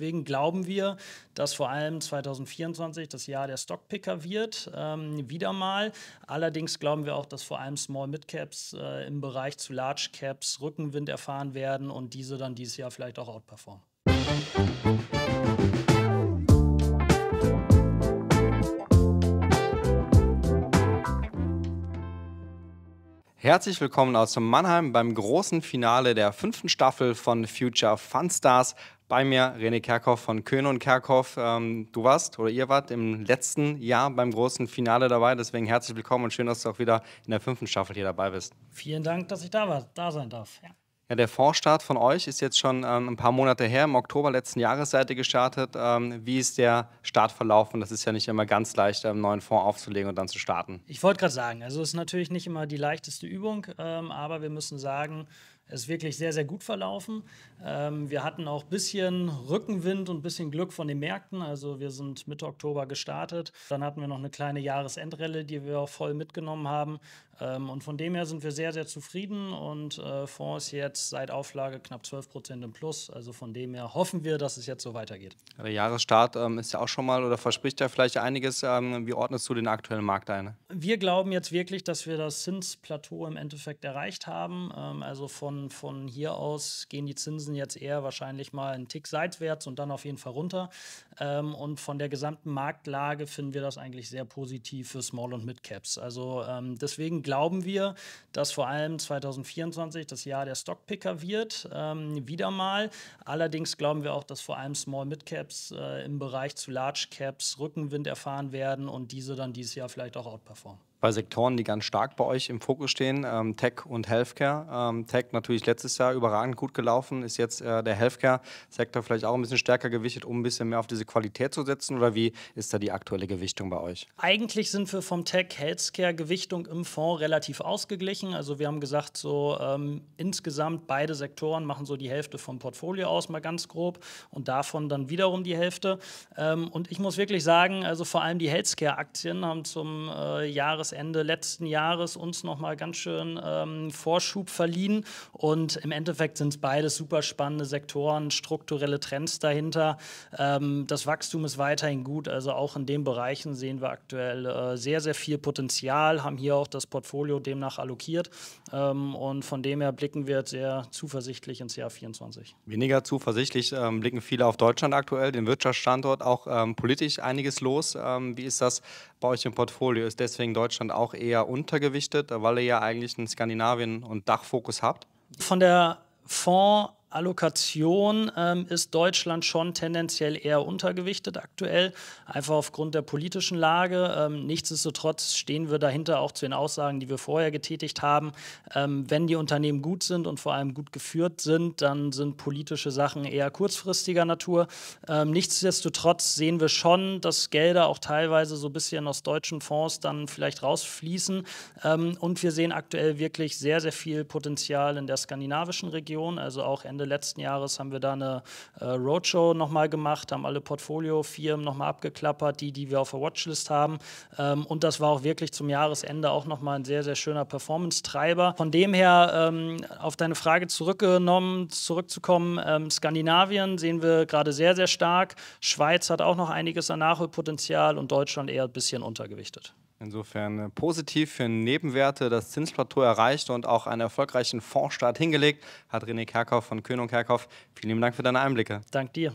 deswegen glauben wir, dass vor allem 2024 das Jahr der Stockpicker wird, ähm, wieder mal. Allerdings glauben wir auch, dass vor allem Small Mid Caps äh, im Bereich zu Large Caps Rückenwind erfahren werden und diese dann dieses Jahr vielleicht auch outperformen. Herzlich willkommen aus Mannheim beim großen Finale der fünften Staffel von Future Fun Stars. Bei mir René Kerkhoff von Köhne und Kerkhoff. Ähm, du warst oder ihr wart im letzten Jahr beim großen Finale dabei. Deswegen herzlich willkommen und schön, dass du auch wieder in der fünften Staffel hier dabei bist. Vielen Dank, dass ich da, war, da sein darf. Ja. ja der Vorstart von euch ist jetzt schon ähm, ein paar Monate her. Im Oktober letzten Jahres seid ihr gestartet. Ähm, wie ist der Start verlaufen? Das ist ja nicht immer ganz leicht, einen ähm, neuen Fonds aufzulegen und dann zu starten. Ich wollte gerade sagen, also es ist natürlich nicht immer die leichteste Übung, ähm, aber wir müssen sagen, ist wirklich sehr, sehr gut verlaufen. Ähm, wir hatten auch ein bisschen Rückenwind und ein bisschen Glück von den Märkten. Also wir sind Mitte Oktober gestartet. Dann hatten wir noch eine kleine Jahresendrelle, die wir auch voll mitgenommen haben. Ähm, und von dem her sind wir sehr, sehr zufrieden und äh, Fonds jetzt seit Auflage knapp 12 Prozent im Plus. Also von dem her hoffen wir, dass es jetzt so weitergeht. Der Jahresstart ähm, ist ja auch schon mal oder verspricht ja vielleicht einiges. Ähm, wie ordnest du den aktuellen Markt ein? Wir glauben jetzt wirklich, dass wir das Zinsplateau im Endeffekt erreicht haben. Ähm, also von von, hier aus gehen die Zinsen jetzt eher wahrscheinlich mal einen Tick seitwärts und dann auf jeden Fall runter. Ähm, und von der gesamten Marktlage finden wir das eigentlich sehr positiv für Small- und Mid-Caps. Also ähm, deswegen glauben wir, dass vor allem 2024 das Jahr der Stockpicker wird, ähm, wieder mal. Allerdings glauben wir auch, dass vor allem Small-Mid-Caps äh, im Bereich zu Large-Caps Rückenwind erfahren werden und diese dann dieses Jahr vielleicht auch outperformen bei Sektoren, die ganz stark bei euch im Fokus stehen, ähm, Tech und Healthcare. Ähm, Tech natürlich letztes Jahr überragend gut gelaufen, ist jetzt äh, der Healthcare-Sektor vielleicht auch ein bisschen stärker gewichtet, um ein bisschen mehr auf diese Qualität zu setzen oder wie ist da die aktuelle Gewichtung bei euch? Eigentlich sind wir vom Tech-Healthcare-Gewichtung im Fonds relativ ausgeglichen. Also wir haben gesagt, so ähm, insgesamt beide Sektoren machen so die Hälfte vom Portfolio aus, mal ganz grob und davon dann wiederum die Hälfte. Ähm, und ich muss wirklich sagen, also vor allem die Healthcare-Aktien haben zum äh, Jahres Jahresende letzten Jahres uns nochmal ganz schön ähm, Vorschub verliehen. Und im Endeffekt sind es beides super spannende Sektoren, strukturelle Trends dahinter. Ähm, das Wachstum ist weiterhin gut. Also auch in den Bereichen sehen wir aktuell äh, sehr, sehr viel Potenzial, haben hier auch das Portfolio demnach allokiert. Ähm, und von dem her blicken wir sehr zuversichtlich ins Jahr 24. Weniger zuversichtlich ähm, blicken viele auf Deutschland aktuell, den Wirtschaftsstandort, auch ähm, politisch einiges los. Ähm, wie ist das bei euch im Portfolio? Ist deswegen Deutschland auch eher untergewichtet, weil ihr ja eigentlich einen Skandinavien- und Dachfokus habt? Von der Fonds Allokation ähm, ist Deutschland schon tendenziell eher untergewichtet aktuell, einfach aufgrund der politischen Lage. Ähm, nichtsdestotrotz stehen wir dahinter auch zu den Aussagen, die wir vorher getätigt haben. Ähm, wenn die Unternehmen gut sind und vor allem gut geführt sind, dann sind politische Sachen eher kurzfristiger Natur. Ähm, nichtsdestotrotz sehen wir schon, dass Gelder auch teilweise so ein bisschen aus deutschen Fonds dann vielleicht rausfließen. Ähm, und wir sehen aktuell wirklich sehr, sehr viel Potenzial in der skandinavischen Region, also auch Ende Ende letzten Jahres haben wir da eine äh, Roadshow nochmal gemacht, haben alle Portfolio-Firmen nochmal abgeklappert, die, die wir auf der Watchlist haben. Ähm, und das war auch wirklich zum Jahresende auch nochmal ein sehr, sehr schöner Performance-Treiber. Von dem her, ähm, auf deine Frage zurückgenommen, zurückzukommen, ähm, Skandinavien sehen wir gerade sehr, sehr stark. Schweiz hat auch noch einiges an Nachholpotenzial und Deutschland eher ein bisschen untergewichtet. Insofern äh, positiv für Nebenwerte das Zinsplateau erreicht und auch einen erfolgreichen Fondsstart hingelegt, hat René Kerkhoff von König Kerkhoff. Vielen lieben Dank für deine Einblicke. Dank dir.